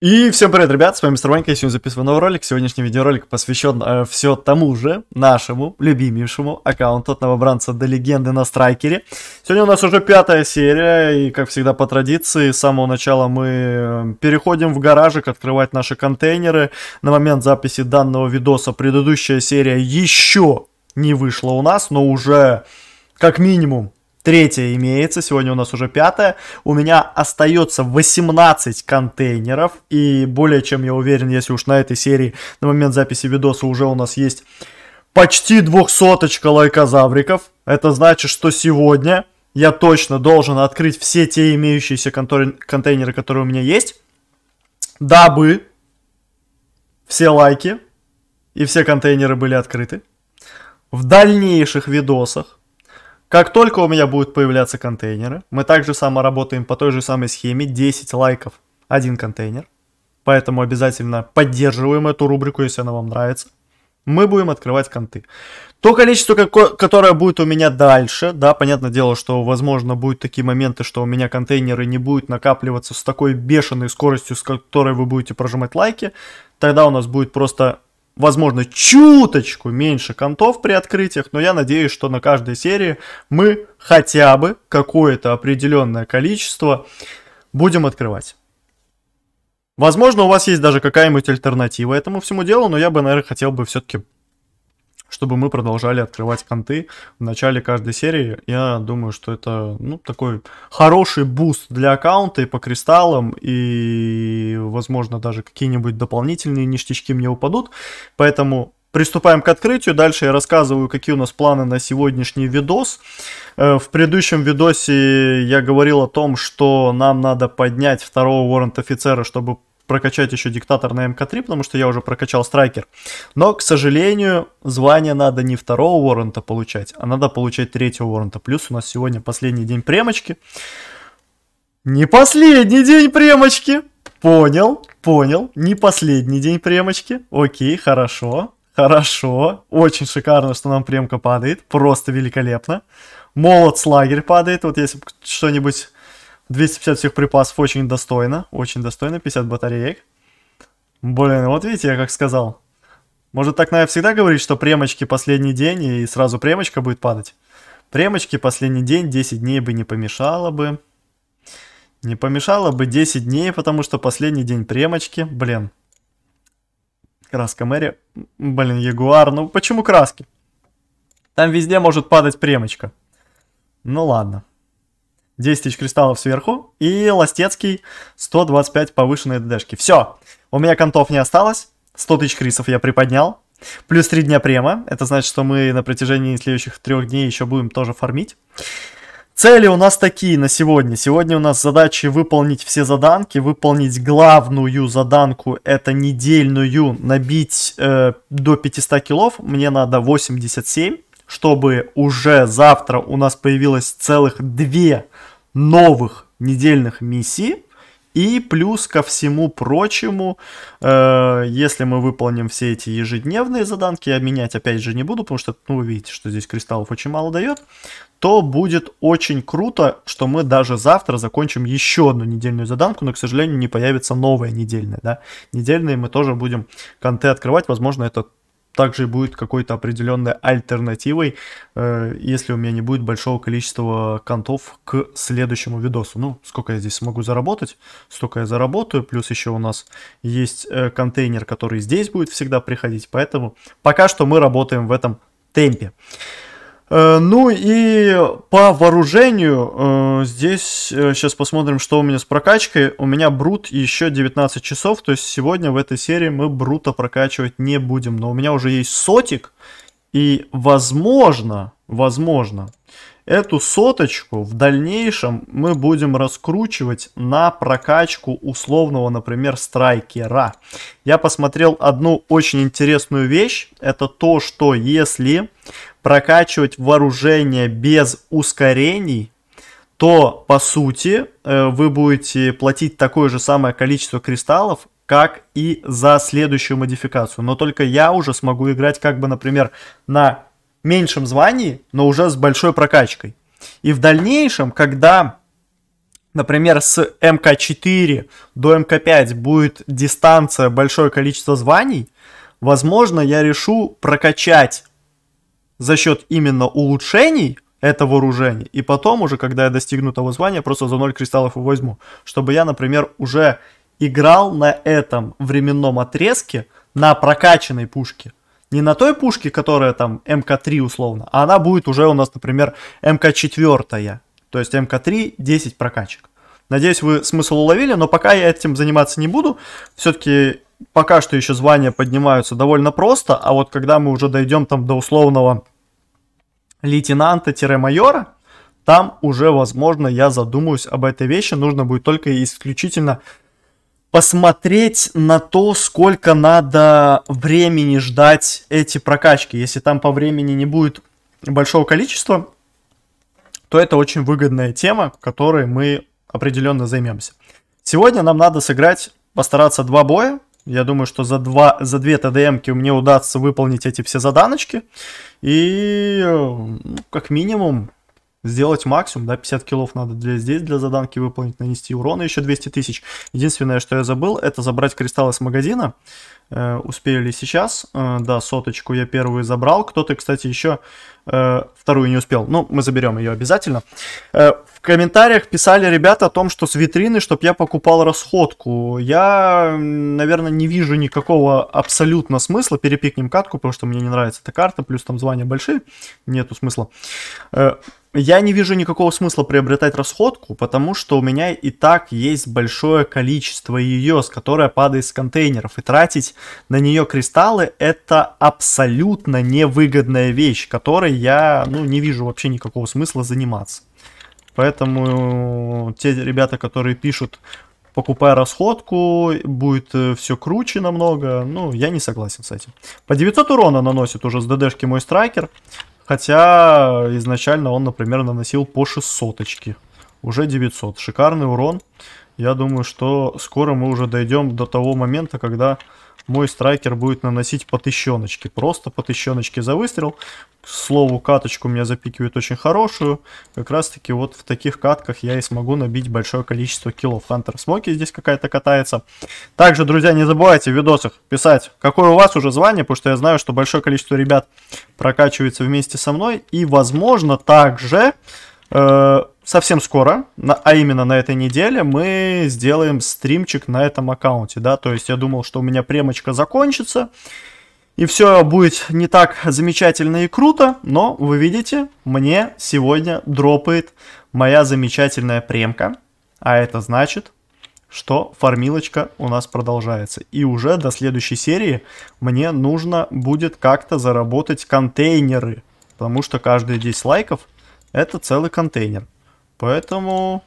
И всем привет, ребят, с вами Мистер Ванька, я сегодня записываю новый ролик. Сегодняшний видеоролик посвящен э, все тому же нашему любимейшему аккаунту от новобранца до легенды на страйкере. Сегодня у нас уже пятая серия, и как всегда по традиции, с самого начала мы э, переходим в гаражик открывать наши контейнеры. На момент записи данного видоса предыдущая серия еще не вышла у нас, но уже как минимум третья имеется, сегодня у нас уже пятая. У меня остается 18 контейнеров, и более чем я уверен, если уж на этой серии на момент записи видоса уже у нас есть почти двухсоточка лайкозавриков, это значит, что сегодня я точно должен открыть все те имеющиеся контейнеры, которые у меня есть, дабы все лайки и все контейнеры были открыты. В дальнейших видосах как только у меня будут появляться контейнеры, мы также само работаем по той же самой схеме, 10 лайков, один контейнер. Поэтому обязательно поддерживаем эту рубрику, если она вам нравится. Мы будем открывать конты. То количество, которое будет у меня дальше, да, понятное дело, что, возможно, будут такие моменты, что у меня контейнеры не будут накапливаться с такой бешеной скоростью, с которой вы будете прожимать лайки. Тогда у нас будет просто возможно, чуточку меньше контов при открытиях, но я надеюсь, что на каждой серии мы хотя бы какое-то определенное количество будем открывать. Возможно, у вас есть даже какая-нибудь альтернатива этому всему делу, но я бы, наверное, хотел бы все-таки чтобы мы продолжали открывать конты в начале каждой серии. Я думаю, что это ну, такой хороший буст для аккаунта и по кристаллам, и, возможно, даже какие-нибудь дополнительные ништячки мне упадут. Поэтому приступаем к открытию. Дальше я рассказываю, какие у нас планы на сегодняшний видос. Э, в предыдущем видосе я говорил о том, что нам надо поднять второго воррент-офицера, чтобы прокачать еще диктатор на МК-3, потому что я уже прокачал страйкер. Но, к сожалению, звание надо не второго воррента получать, а надо получать третьего воррента. Плюс у нас сегодня последний день премочки. Не последний день премочки! Понял, понял. Не последний день премочки. Окей, хорошо, хорошо. Очень шикарно, что нам премка падает. Просто великолепно. Молот слагерь падает. Вот если что-нибудь 250 всех припасов очень достойно, очень достойно, 50 батареек. Блин, вот видите, я как сказал. Может так, наверное, всегда говорить, что премочки последний день и сразу премочка будет падать. Премочки последний день, 10 дней бы не помешало бы. Не помешало бы 10 дней, потому что последний день премочки, блин. Краска Мэри, блин, Ягуар, ну почему краски? Там везде может падать премочка. Ну ладно. 10 тысяч кристаллов сверху, и Ластецкий 125 повышенной ДДшки. Все, у меня контов не осталось, 100 тысяч крисов я приподнял, плюс 3 дня према, это значит, что мы на протяжении следующих трех дней еще будем тоже фармить. Цели у нас такие на сегодня. Сегодня у нас задачи выполнить все заданки, выполнить главную заданку, это недельную, набить э, до 500 килов, мне надо 87 чтобы уже завтра у нас появилось целых две новых недельных миссии. И плюс ко всему прочему, э, если мы выполним все эти ежедневные заданки, я а менять опять же не буду, потому что, ну, вы видите, что здесь кристаллов очень мало дает, то будет очень круто, что мы даже завтра закончим еще одну недельную заданку, но, к сожалению, не появится новая недельная, да. Недельные мы тоже будем конты открывать, возможно, это также будет какой-то определенной альтернативой, э, если у меня не будет большого количества контов к следующему видосу. Ну, сколько я здесь смогу заработать, столько я заработаю, плюс еще у нас есть э, контейнер, который здесь будет всегда приходить, поэтому пока что мы работаем в этом темпе. Э, ну и по вооружению э, здесь сейчас э, посмотрим, что у меня с прокачкой. У меня брут еще 19 часов, то есть сегодня в этой серии мы брута прокачивать не будем. Но у меня уже есть сотик, и возможно, возможно, Эту соточку в дальнейшем мы будем раскручивать на прокачку условного, например, страйкера. Я посмотрел одну очень интересную вещь. Это то, что если прокачивать вооружение без ускорений, то по сути э, вы будете платить такое же самое количество кристаллов, как и за следующую модификацию. Но только я уже смогу играть как бы, например, на меньшем звании, но уже с большой прокачкой. И в дальнейшем, когда, например, с МК4 до МК5 будет дистанция большое количество званий, возможно, я решу прокачать за счет именно улучшений это вооружение. И потом уже, когда я достигну того звания, просто за 0 кристаллов его возьму. Чтобы я, например, уже играл на этом временном отрезке на прокачанной пушке не на той пушке, которая там МК-3 условно, а она будет уже у нас, например, МК-4. То есть МК-3 10 прокачек. Надеюсь, вы смысл уловили, но пока я этим заниматься не буду. Все-таки пока что еще звания поднимаются довольно просто, а вот когда мы уже дойдем там до условного лейтенанта-майора, там уже, возможно, я задумаюсь об этой вещи. Нужно будет только исключительно посмотреть на то, сколько надо времени ждать эти прокачки. Если там по времени не будет большого количества, то это очень выгодная тема, которой мы определенно займемся. Сегодня нам надо сыграть, постараться два боя. Я думаю, что за, два, за две ТДМки мне удастся выполнить эти все заданочки. И ну, как минимум сделать максимум, да, 50 киллов надо для здесь, для заданки выполнить, нанести урона еще 200 тысяч. Единственное, что я забыл, это забрать кристаллы с магазина, Э, успею ли сейчас. Э, да, соточку я первую забрал. Кто-то, кстати, еще э, вторую не успел. Ну, мы заберем ее обязательно. В комментариях писали ребята о том, что с витрины, чтобы я покупал расходку. Я, наверное, не вижу никакого абсолютно смысла. Перепикнем катку, потому что мне не нравится эта карта. Плюс там звания большие. Нету смысла. Я не вижу никакого смысла приобретать расходку, потому что у меня и так есть большое количество ее, с которое падает с контейнеров, и тратить на нее кристаллы, это абсолютно невыгодная вещь, которой я, ну, не вижу вообще никакого смысла заниматься. Поэтому те ребята, которые пишут, покупай расходку, будет э, все круче намного, ну, я не согласен с этим. По 900 урона наносит уже с ДДшки мой страйкер, хотя изначально он, например, наносил по 600 -очки. Уже 900, шикарный урон я думаю, что скоро мы уже дойдем до того момента, когда мой страйкер будет наносить по тыщеночке. Просто по тыщеночке за выстрел. К слову, каточку меня запикивает очень хорошую. Как раз таки вот в таких катках я и смогу набить большое количество киллов. Хантер Смоки здесь какая-то катается. Также, друзья, не забывайте в видосах писать, какое у вас уже звание, потому что я знаю, что большое количество ребят прокачивается вместе со мной. И, возможно, также... Э совсем скоро, а именно на этой неделе, мы сделаем стримчик на этом аккаунте, да, то есть я думал, что у меня премочка закончится, и все будет не так замечательно и круто, но вы видите, мне сегодня дропает моя замечательная премка, а это значит, что фармилочка у нас продолжается. И уже до следующей серии мне нужно будет как-то заработать контейнеры, потому что каждые 10 лайков это целый контейнер. Поэтому,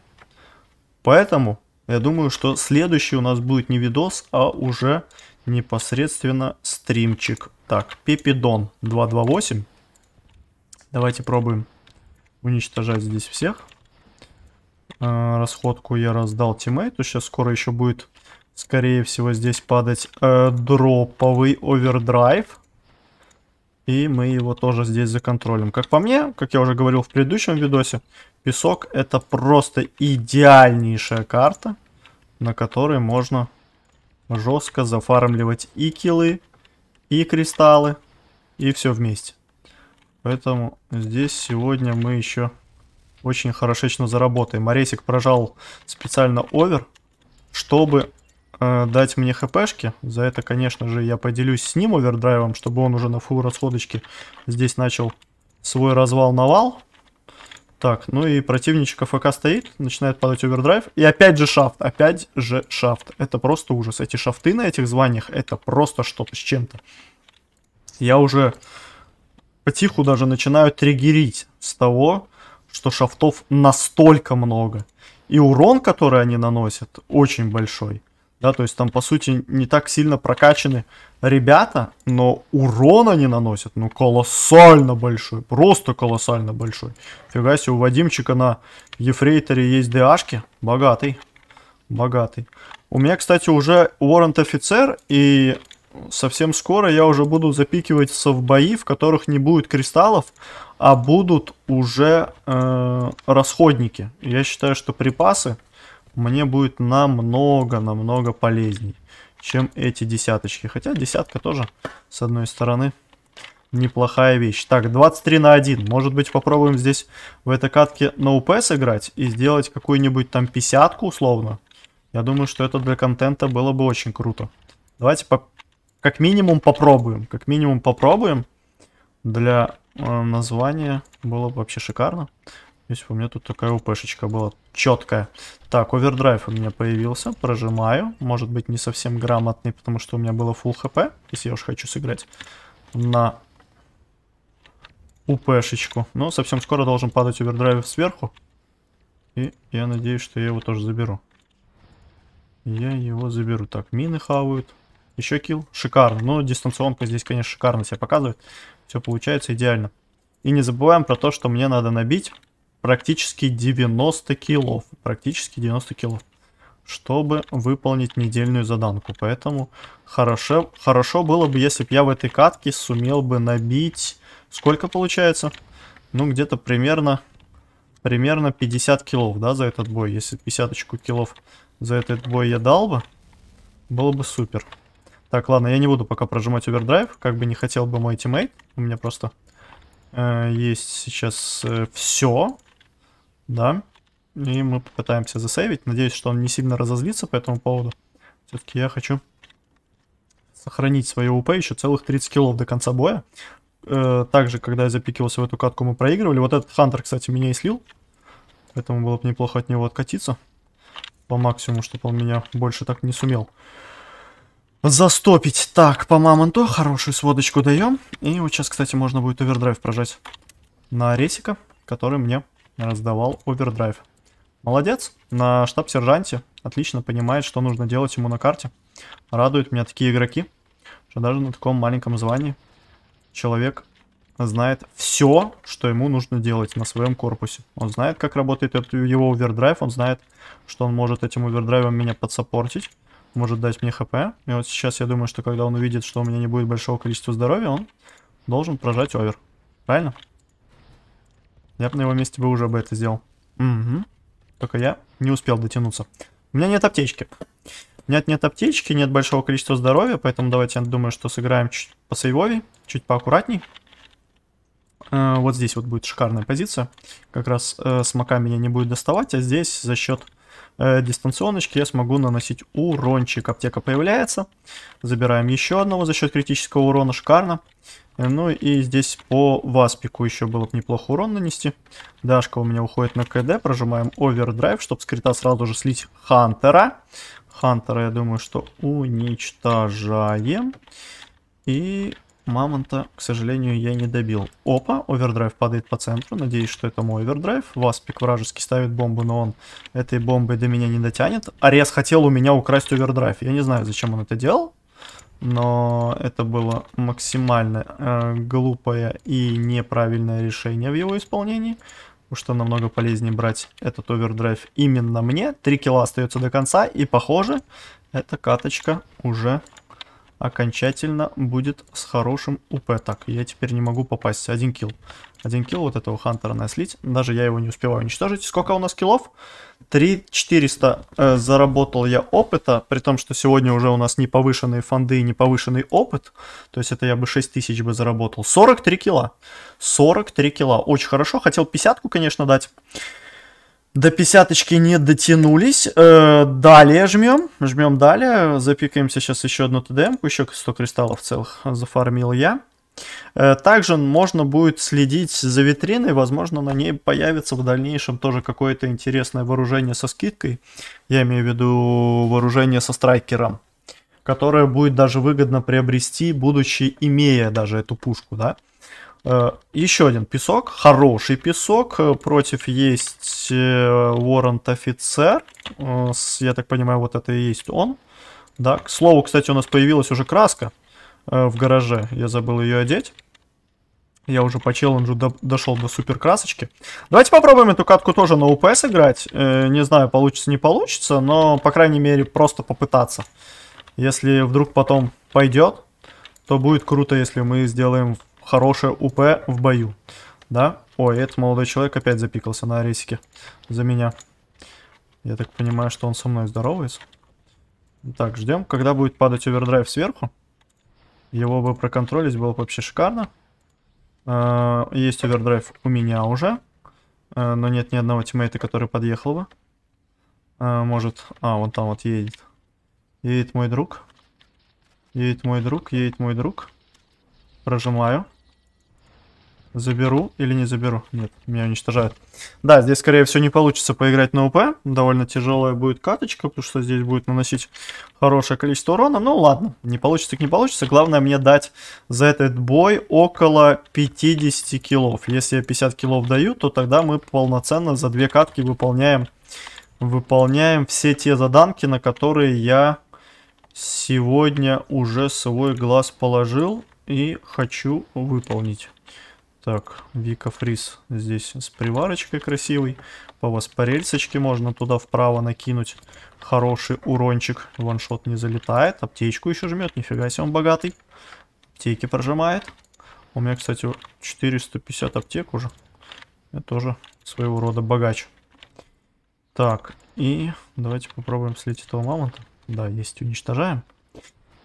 поэтому я думаю, что следующий у нас будет не видос, а уже непосредственно стримчик. Так, Пепидон 228. Давайте пробуем уничтожать здесь всех. Э, расходку я раздал тиммейту. Сейчас скоро еще будет, скорее всего, здесь падать э, дроповый овердрайв. И мы его тоже здесь законтролим. Как по мне, как я уже говорил в предыдущем видосе, песок это просто идеальнейшая карта, на которой можно жестко зафармливать и килы, и кристаллы, и все вместе. Поэтому здесь сегодня мы еще очень хорошечно заработаем. Моресик прожал специально овер, чтобы э, дать мне хпшки. За это, конечно же, я поделюсь с ним овердрайвом, чтобы он уже на фул расходочке здесь начал свой развал-навал. Так, ну и противничек АФК стоит, начинает падать овердрайв. И опять же шафт, опять же шафт. Это просто ужас. Эти шафты на этих званиях, это просто что-то с чем-то. Я уже потиху даже начинаю триггерить с того, что шафтов настолько много. И урон, который они наносят, очень большой. Да, то есть там, по сути, не так сильно прокачаны ребята, но урон они наносят, ну, колоссально большой, просто колоссально большой. Фига себе, у Вадимчика на Ефрейторе есть ДАшки, богатый, богатый. У меня, кстати, уже Уоррент-офицер, и совсем скоро я уже буду запикиваться в бои, в которых не будет кристаллов, а будут уже э, расходники. Я считаю, что припасы мне будет намного-намного полезней, чем эти десяточки. Хотя десятка тоже, с одной стороны, неплохая вещь. Так, 23 на 1. Может быть, попробуем здесь в этой катке на УП сыграть и сделать какую-нибудь там писятку условно. Я думаю, что это для контента было бы очень круто. Давайте по... как минимум попробуем. Как минимум попробуем. Для э, названия было бы вообще шикарно. Если бы у меня тут такая упешечка была четкая. Так, овердрайв у меня появился, прожимаю. Может быть не совсем грамотный, потому что у меня было full хп, если я уж хочу сыграть на УПшечку. Но совсем скоро должен падать овердрайв сверху. И я надеюсь, что я его тоже заберу. Я его заберу. Так, мины хавают. Еще килл. Шикарно. Ну, дистанционка здесь, конечно, шикарно себя показывает. Все получается идеально. И не забываем про то, что мне надо набить практически 90 килов. Практически 90 килов. Чтобы выполнить недельную заданку. Поэтому хорошо, хорошо было бы, если бы я в этой катке сумел бы набить... Сколько получается? Ну, где-то примерно... Примерно 50 килов, да, за этот бой. Если 50 килов за этот бой я дал бы, было бы супер. Так, ладно, я не буду пока прожимать овердрайв, как бы не хотел бы мой тиммейт. У меня просто э, есть сейчас э, все. Да. И мы попытаемся засейвить. Надеюсь, что он не сильно разозлится по этому поводу. Все-таки я хочу сохранить свое УП еще целых 30 килов до конца боя. Э, также, когда я запикивался в эту катку, мы проигрывали. Вот этот Хантер, кстати, меня и слил. Поэтому было бы неплохо от него откатиться. По максимуму, чтобы он меня больше так не сумел застопить. Так, по мамонту хорошую сводочку даем. И вот сейчас, кстати, можно будет овердрайв прожать на ресика, который мне раздавал овердрайв. Молодец, на штаб-сержанте. Отлично понимает, что нужно делать ему на карте. Радуют меня такие игроки, что даже на таком маленьком звании человек знает все, что ему нужно делать на своем корпусе. Он знает, как работает это, его овердрайв, он знает, что он может этим овердрайвом меня подсопортить, может дать мне хп. И вот сейчас я думаю, что когда он увидит, что у меня не будет большого количества здоровья, он должен прожать овер. Правильно? Я бы на его месте бы уже бы это сделал. Угу. Только я не успел дотянуться. У меня нет аптечки. у меня нет аптечки, нет большого количества здоровья, поэтому давайте, я думаю, что сыграем чуть по сейвовей, чуть поаккуратней. Э, вот здесь вот будет шикарная позиция. Как раз э, смока меня не будет доставать, а здесь за счет э, дистанционочки я смогу наносить урончик. Аптека появляется. Забираем еще одного за счет критического урона, шикарно. Ну и здесь по васпику еще было бы неплохо урон нанести. Дашка у меня уходит на КД. Прожимаем овердрайв, чтобы с сразу же слить Хантера. Хантера, я думаю, что уничтожаем. И Мамонта, к сожалению, я не добил. Опа, овердрайв падает по центру. Надеюсь, что это мой овердрайв. Васпик вражеский ставит бомбу, но он этой бомбой до меня не дотянет. Арес хотел у меня украсть овердрайв. Я не знаю, зачем он это делал но это было максимально э, глупое и неправильное решение в его исполнении, потому что намного полезнее брать этот овердрайв именно мне. три килла остается до конца, и похоже, эта каточка уже окончательно будет с хорошим УП. Так, я теперь не могу попасть. Один килл. Один килл вот этого Хантера наслить. Даже я его не успеваю уничтожить. Сколько у нас киллов? 3400 э, заработал я опыта, при том, что сегодня уже у нас не повышенные фонды и не повышенный опыт, то есть это я бы 6000 бы заработал. 43 кило. 43 кило. Очень хорошо. Хотел 50 конечно, дать. До 50 не дотянулись. Э, далее жмем. Жмем далее. Запикаемся сейчас еще одну ТДМ. Еще 100 кристаллов целых зафармил я. Э, также можно будет следить за витриной, возможно, на ней появится в дальнейшем тоже какое-то интересное вооружение со скидкой. Я имею в виду вооружение со страйкером, которое будет даже выгодно приобрести, будучи имея даже эту пушку, да. Э, еще один песок, хороший песок, э, против есть Воррент офицер, я так понимаю, вот это и есть он. Да, к слову, кстати, у нас появилась уже краска, Э, в гараже. Я забыл ее одеть. Я уже по челленджу до, дошел до супер красочки. Давайте попробуем эту катку тоже на УПС играть. Э, не знаю, получится, не получится, но, по крайней мере, просто попытаться. Если вдруг потом пойдет, то будет круто, если мы сделаем хорошее УП в бою. Да? Ой, этот молодой человек опять запикался на аресике за меня. Я так понимаю, что он со мной здоровается. Так, ждем, когда будет падать овердрайв сверху. Его бы проконтролить было бы вообще шикарно. Э, есть овердрайв у меня уже. Э, но нет ни одного тиммейта, который подъехал бы. Э, может... А, вон там вот едет. Едет мой друг. Едет мой друг, едет мой друг. Прожимаю. Заберу или не заберу? Нет, меня уничтожают. Да, здесь, скорее всего, не получится поиграть на УП. Довольно тяжелая будет каточка, потому что здесь будет наносить хорошее количество урона. Ну ладно, не получится так не получится. Главное мне дать за этот бой около 50 килов. Если я 50 килов даю, то тогда мы полноценно за две катки выполняем, выполняем все те заданки, на которые я сегодня уже свой глаз положил и хочу выполнить. Так, Вика Фрис здесь с приварочкой красивый. По вас по рельсочке можно туда вправо накинуть. Хороший урончик. Ваншот не залетает. Аптечку еще жмет. Нифига себе он богатый. Аптеки прожимает. У меня, кстати, 450 аптек уже. Я тоже своего рода богач. Так, и давайте попробуем слить этого мамонта. Да, есть, уничтожаем.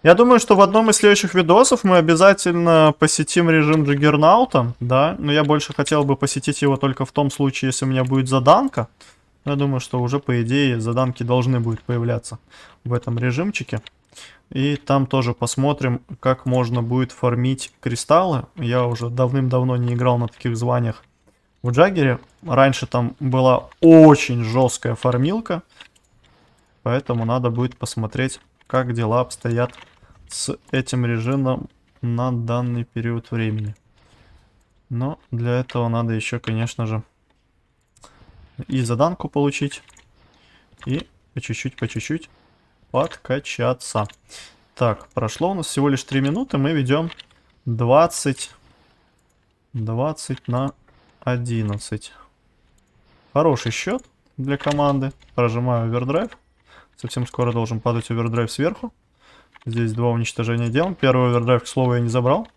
Я думаю, что в одном из следующих видосов мы обязательно посетим режим Джиггернаута, да, но я больше хотел бы посетить его только в том случае, если у меня будет заданка. Я думаю, что уже, по идее, заданки должны будут появляться в этом режимчике. И там тоже посмотрим, как можно будет фармить кристаллы. Я уже давным-давно не играл на таких званиях в Джаггере. Раньше там была очень жесткая фармилка. Поэтому надо будет посмотреть, как дела обстоят с этим режимом на данный период времени. Но для этого надо еще, конечно же, и заданку получить, и по чуть-чуть, по чуть-чуть подкачаться. Так, прошло у нас всего лишь 3 минуты, мы ведем 20, 20 на 11. Хороший счет для команды. Прожимаю овердрайв. Совсем скоро должен падать овердрайв сверху. Здесь два уничтожения делаем. Первый овердрайв, к слову, я не забрал.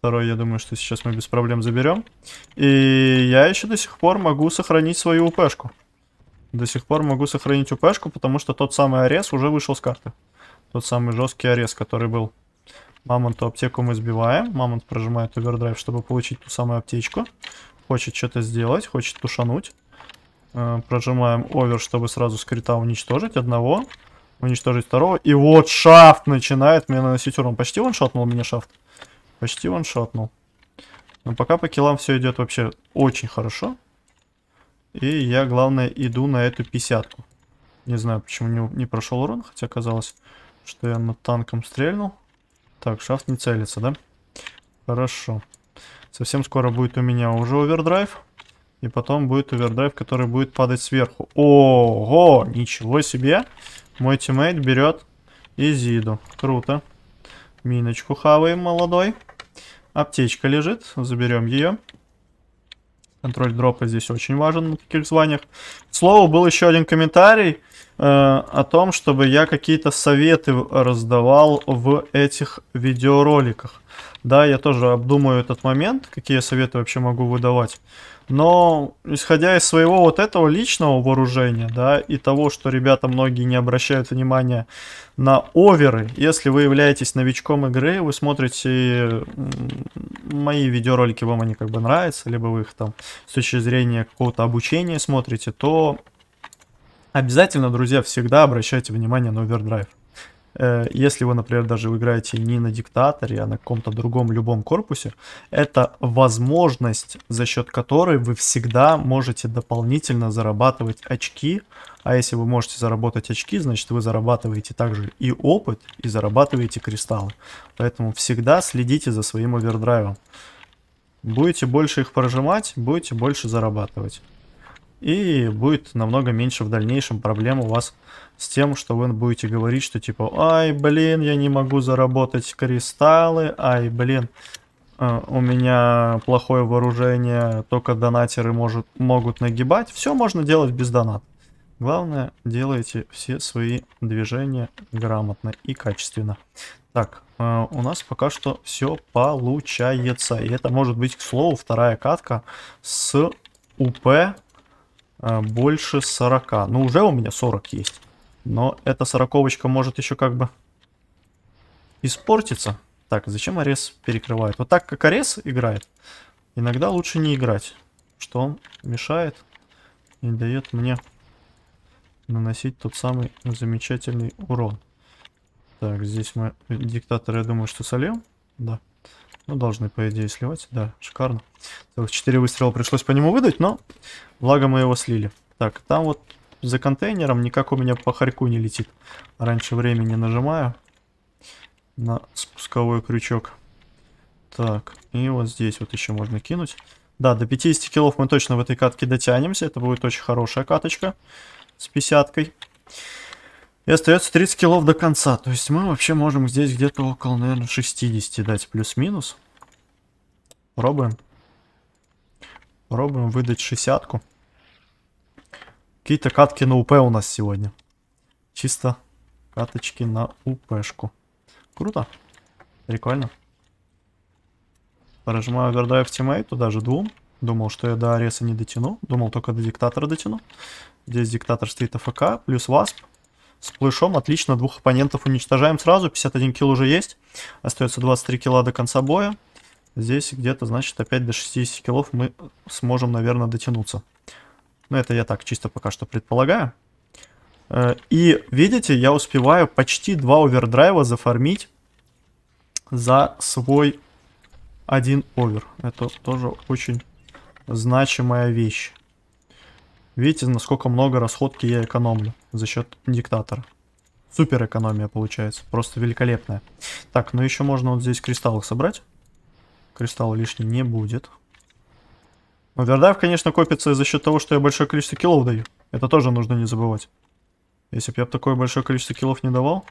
Второй, я думаю, что сейчас мы без проблем заберем. И я еще до сих пор могу сохранить свою УПшку. До сих пор могу сохранить УПшку, потому что тот самый арес уже вышел с карты. Тот самый жесткий арес, который был. Мамонту аптеку мы сбиваем. Мамонт прожимает овердрайв, чтобы получить ту самую аптечку. Хочет что-то сделать, хочет тушануть. Э, прожимаем овер, чтобы сразу скрита уничтожить. Одного. Уничтожить второго. И вот шафт начинает мне наносить урон. Почти он ваншотнул меня шафт. Почти он ваншотнул. Но пока по киллам все идет вообще очень хорошо. И я, главное, иду на эту 50 Не знаю, почему не, не прошел урон, хотя казалось, что я над танком стрельнул. Так, шафт не целится, да? Хорошо. Совсем скоро будет у меня уже овердрайв. И потом будет овердрайв, который будет падать сверху. Ого, ничего себе! Мой тиммейт берет Изиду. Круто. Миночку хаваем молодой. Аптечка лежит. Заберем ее. Контроль дропа здесь очень важен на таких званиях. К слову, был еще один комментарий э, о том, чтобы я какие-то советы раздавал в этих видеороликах. Да, я тоже обдумаю этот момент, какие советы вообще могу выдавать. Но исходя из своего вот этого личного вооружения, да, и того, что ребята многие не обращают внимания на оверы, если вы являетесь новичком игры, вы смотрите мои видеоролики, вам они как бы нравятся, либо вы их там с точки зрения какого-то обучения смотрите, то обязательно, друзья, всегда обращайте внимание на овердрайв. Э, если вы, например, даже вы играете не на диктаторе, а на каком-то другом любом корпусе, это возможность, за счет которой вы всегда можете дополнительно зарабатывать очки. А если вы можете заработать очки, значит вы зарабатываете также и опыт, и зарабатываете кристаллы. Поэтому всегда следите за своим овердрайвом. Будете больше их прожимать, будете больше зарабатывать. И будет намного меньше в дальнейшем проблем у вас с тем, что вы будете говорить, что типа, ай, блин, я не могу заработать кристаллы, ай, блин, э, у меня плохое вооружение, только донатеры может, могут нагибать. Все можно делать без донат, Главное, делайте все свои движения грамотно и качественно. Так, э, у нас пока что все получается. И это может быть, к слову, вторая катка с УП Э, больше 40. Ну, уже у меня 40 есть. Но эта сороковочка может еще как бы испортиться. Так, зачем Арес перекрывает? Вот так, как Арес играет, иногда лучше не играть. Что он мешает и дает мне наносить тот самый замечательный урон. Так, здесь мы диктатора, я думаю, что сольем. Да. Ну, должны, по идее, сливать. Да, шикарно. Целых 4 выстрела пришлось по нему выдать, но благо мы его слили. Так, там вот за контейнером никак у меня по харьку не летит. Раньше времени нажимаю на спусковой крючок. Так, и вот здесь вот еще можно кинуть. Да, до 50 килов мы точно в этой катке дотянемся. Это будет очень хорошая каточка с 50 -кой. И остается 30 килов до конца. То есть мы вообще можем здесь где-то около, наверное, 60 дать плюс-минус. Пробуем. Пробуем выдать 60 -ку. Какие-то катки на УП у нас сегодня. Чисто каточки на УПшку. Круто. Прикольно. Прожимаю овердрайв тиммейту, даже двум. Думал, что я до ареса не дотяну. Думал, только до диктатора дотяну. Здесь диктатор стоит АФК, плюс васп. С плешом отлично, двух оппонентов уничтожаем сразу. 51 килл уже есть. Остается 23 килла до конца боя. Здесь где-то, значит, опять до 60 киллов мы сможем, наверное, дотянуться. Но ну, это я так чисто пока что предполагаю. Э, и видите, я успеваю почти два овердрайва зафармить за свой один овер. Это тоже очень значимая вещь. Видите, насколько много расходки я экономлю за счет диктатора. Супер экономия получается, просто великолепная. Так, ну еще можно вот здесь кристаллы собрать. Кристалла лишней не будет. вердайв, конечно, копится за счет того, что я большое количество киллов даю. Это тоже нужно не забывать. Если бы я такое большое количество киллов не давал,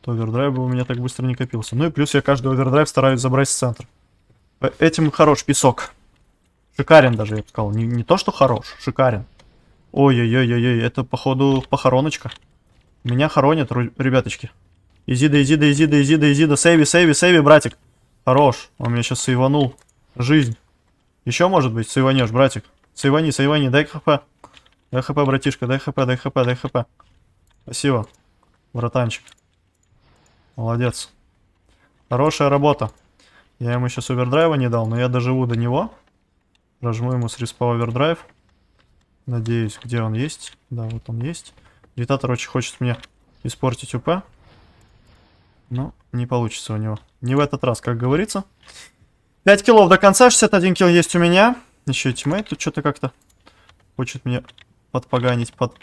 то овердрайв бы у меня так быстро не копился. Ну и плюс я каждый овердрайв стараюсь забрать с центра. Этим хорош песок. Шикарен даже, я бы сказал. Не, не то, что хорош, шикарен. Ой-ой-ой-ой, это походу похороночка. Меня хоронят, ребяточки. Изида, Изида, Изида, Изида, Изида, сейви, сейви, сейви, братик. Хорош, он меня сейчас сейванул. Жизнь. Еще может быть сейванешь, братик. Сейвани, сейвани, дай хп. Дай хп, братишка, дай хп, дай хп, дай хп. Спасибо, братанчик. Молодец. Хорошая работа. Я ему сейчас овердрайва не дал, но я доживу до него. Рожму ему с респа овердрайв. Надеюсь, где он есть. Да, вот он есть. Витатор очень хочет мне испортить УП. Но ну, не получится у него. Не в этот раз, как говорится. 5 киллов до конца, 61 килл есть у меня. Еще и тиммейт тут что-то как-то хочет мне подпоганить, под...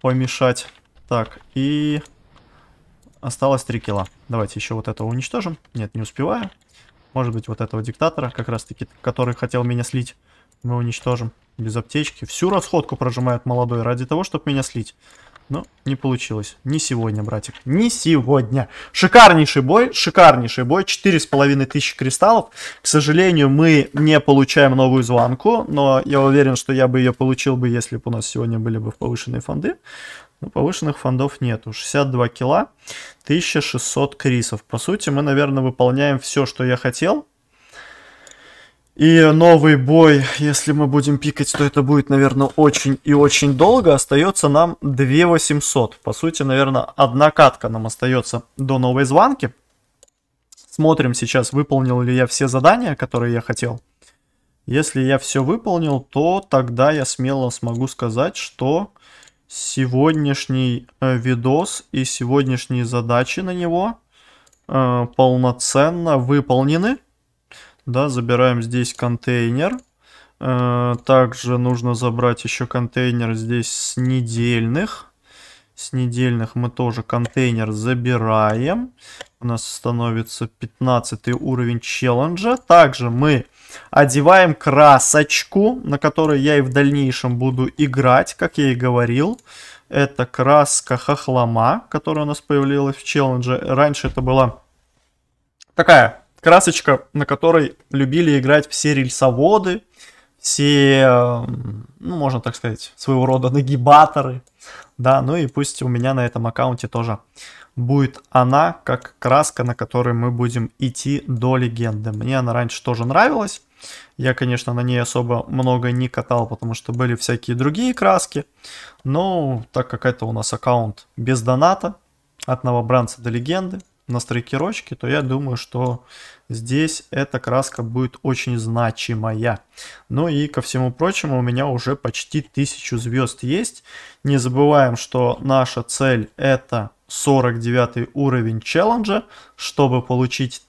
помешать. Так, и осталось 3 килла. Давайте еще вот этого уничтожим. Нет, не успеваю. Может быть, вот этого диктатора, как раз-таки, который хотел меня слить мы уничтожим без аптечки. Всю расходку прожимает молодой ради того, чтобы меня слить. Но не получилось. Не сегодня, братик. Не сегодня. Шикарнейший бой, шикарнейший бой. Четыре с половиной тысячи кристаллов. К сожалению, мы не получаем новую звонку, но я уверен, что я бы ее получил бы, если бы у нас сегодня были бы повышенные фонды. Но ну, повышенных фондов нету. 62 кило, 1600 крисов. По сути, мы, наверное, выполняем все, что я хотел. И новый бой, если мы будем пикать, то это будет, наверное, очень и очень долго. Остается нам 2800. По сути, наверное, одна катка нам остается до новой звонки. Смотрим сейчас, выполнил ли я все задания, которые я хотел. Если я все выполнил, то тогда я смело смогу сказать, что сегодняшний э, видос и сегодняшние задачи на него э, полноценно выполнены да, забираем здесь контейнер. Э, также нужно забрать еще контейнер здесь с недельных. С недельных мы тоже контейнер забираем. У нас становится 15 уровень челленджа. Также мы одеваем красочку, на которой я и в дальнейшем буду играть, как я и говорил. Это краска хохлома, которая у нас появилась в челлендже. Раньше это была такая красочка, на которой любили играть все рельсоводы, все, эм, ну, можно так сказать, своего рода нагибаторы, да, ну и пусть у меня на этом аккаунте тоже будет она, как краска, на которой мы будем идти до легенды. Мне она раньше тоже нравилась, я, конечно, на ней особо много не катал, потому что были всякие другие краски, но так как это у нас аккаунт без доната, от новобранца до легенды, на стрейкерочке, то я думаю, что здесь эта краска будет очень значимая. Ну и ко всему прочему у меня уже почти 1000 звезд есть. Не забываем, что наша цель это 49 уровень челленджа, чтобы получить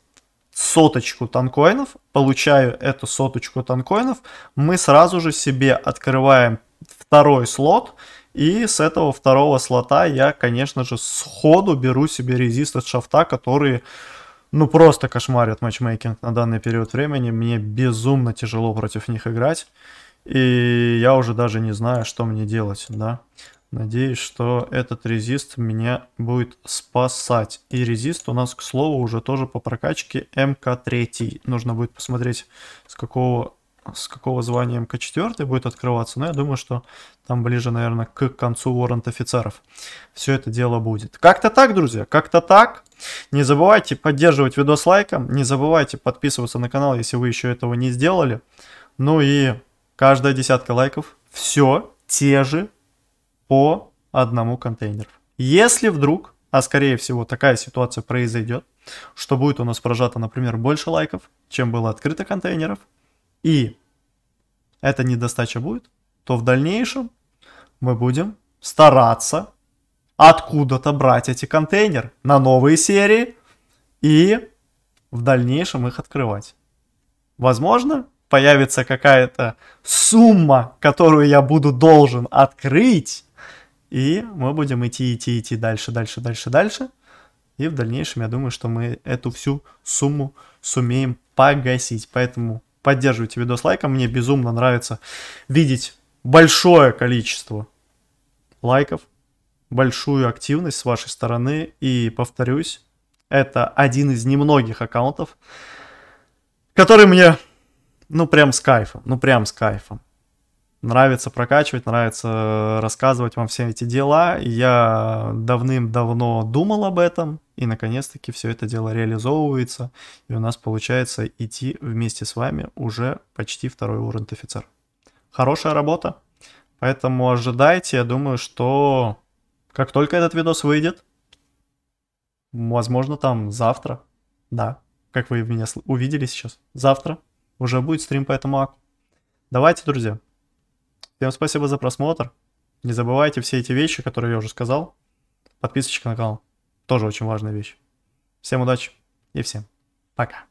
соточку танкоинов, получаю эту соточку танкоинов, мы сразу же себе открываем второй слот, и с этого второго слота я, конечно же, сходу беру себе резист от шафта, которые ну просто кошмарят матчмейкинг на данный период времени. Мне безумно тяжело против них играть. И я уже даже не знаю, что мне делать, да. Надеюсь, что этот резист меня будет спасать. И резист у нас, к слову, уже тоже по прокачке МК-3. Нужно будет посмотреть, с какого с какого звания МК-4 будет открываться, но я думаю, что там ближе, наверное, к концу воррент офицеров все это дело будет. Как-то так, друзья, как-то так. Не забывайте поддерживать видос лайком, не забывайте подписываться на канал, если вы еще этого не сделали. Ну и каждая десятка лайков, все те же по одному контейнеру. Если вдруг, а скорее всего такая ситуация произойдет, что будет у нас прожато, например, больше лайков, чем было открыто контейнеров, и эта недостача будет, то в дальнейшем мы будем стараться откуда-то брать эти контейнеры на новые серии и в дальнейшем их открывать. Возможно, появится какая-то сумма, которую я буду должен открыть, и мы будем идти, идти, идти дальше, дальше, дальше, дальше. И в дальнейшем, я думаю, что мы эту всю сумму сумеем погасить. Поэтому Поддерживайте видос лайком. Мне безумно нравится видеть большое количество лайков, большую активность с вашей стороны. И повторюсь, это один из немногих аккаунтов, который мне, ну, прям с кайфом, ну, прям с кайфом. Нравится прокачивать, нравится рассказывать вам все эти дела. Я давным-давно думал об этом, и наконец-таки все это дело реализовывается, и у нас получается идти вместе с вами уже почти второй уровень офицер. Хорошая работа, поэтому ожидайте, я думаю, что как только этот видос выйдет, возможно там завтра, да, как вы меня увидели сейчас, завтра уже будет стрим по этому аку. Давайте, друзья, всем спасибо за просмотр, не забывайте все эти вещи, которые я уже сказал, подписочка на канал. Тоже очень важная вещь. Всем удачи и всем пока.